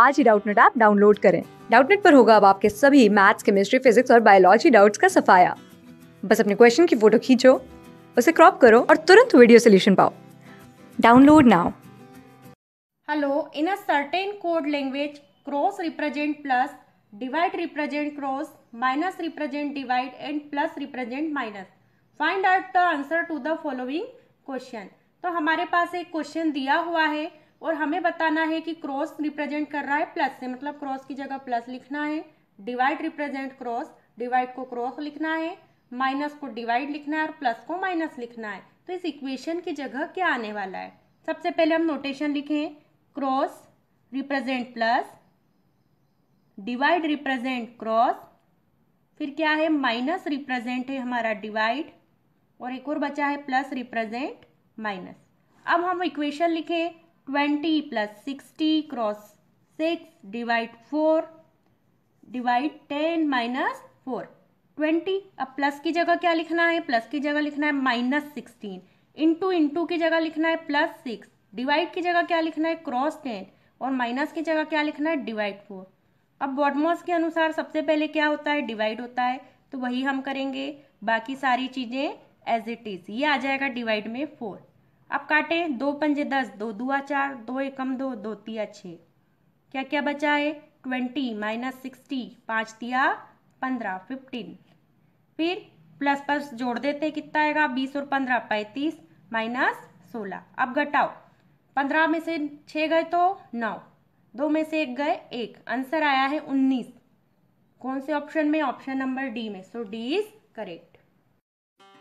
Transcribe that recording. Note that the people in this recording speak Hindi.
आज ही डाउटनेट ऐप डाउनलोड करें डाउटनेट पर होगा अब आपके सभी मैथ्स केमिस्ट्री फिजिक्स और बायोलॉजी डाउट्स का सफाया बस अपने क्वेश्चन की फोटो खींचो उसे क्रॉप करो और तुरंत वीडियो सोल्यूशन पाओ download now hello in a certain code language cross represent plus divide represent cross minus represent divide and plus represent minus find out the answer to the following question तो हमारे पास एक क्वेश्चन दिया हुआ है और हमें बताना है कि क्रॉस रिप्रेजेंट कर रहा है प्लस से मतलब क्रॉस की जगह प्लस लिखना है डिवाइड रिप्रेजेंट क्रॉस डिवाइड को क्रॉस लिखना है माइनस को डिवाइड लिखना है और प्लस को माइनस लिखना है तो इस इक्वेशन की जगह क्या आने वाला है सबसे पहले हम नोटेशन लिखें cross represent plus divide represent cross फिर क्या है माइनस रिप्रेजेंट है हमारा डिवाइड और एक और बचा है प्लस रिप्रेजेंट माइनस अब हम इक्वेशन लिखें twenty plus sixty cross six divide four divide ten minus four twenty अब प्लस की जगह क्या लिखना है प्लस की जगह लिखना है माइनस सिक्सटीन इंटू इंटू की जगह लिखना है प्लस सिक्स डिवाइड की जगह क्या लिखना है क्रॉस टेन और माइनस की जगह क्या लिखना है डिवाइड फोर अब बॉडमॉस के अनुसार सबसे पहले क्या होता है डिवाइड होता है तो वही हम करेंगे बाकी सारी चीज़ें एज इट इज़ ये आ जाएगा डिवाइड में फोर अब काटें दो पंजे दस दो दुआ चार दो एकम दो दो तिया छः क्या क्या बचा है ट्वेंटी माइनस सिक्सटी पाँच तिया पंद्रह फिफ्टीन फिर प्लस प्लस जोड़ देते कितना आएगा बीस और पंद्रह पैंतीस माइनस सोलह अब घटाओ पंद्रह में से छः गए तो नौ दो में से एक गए एक आंसर आया है उन्नीस कौन से ऑप्शन में ऑप्शन नंबर डी में सो डी इज करेक्ट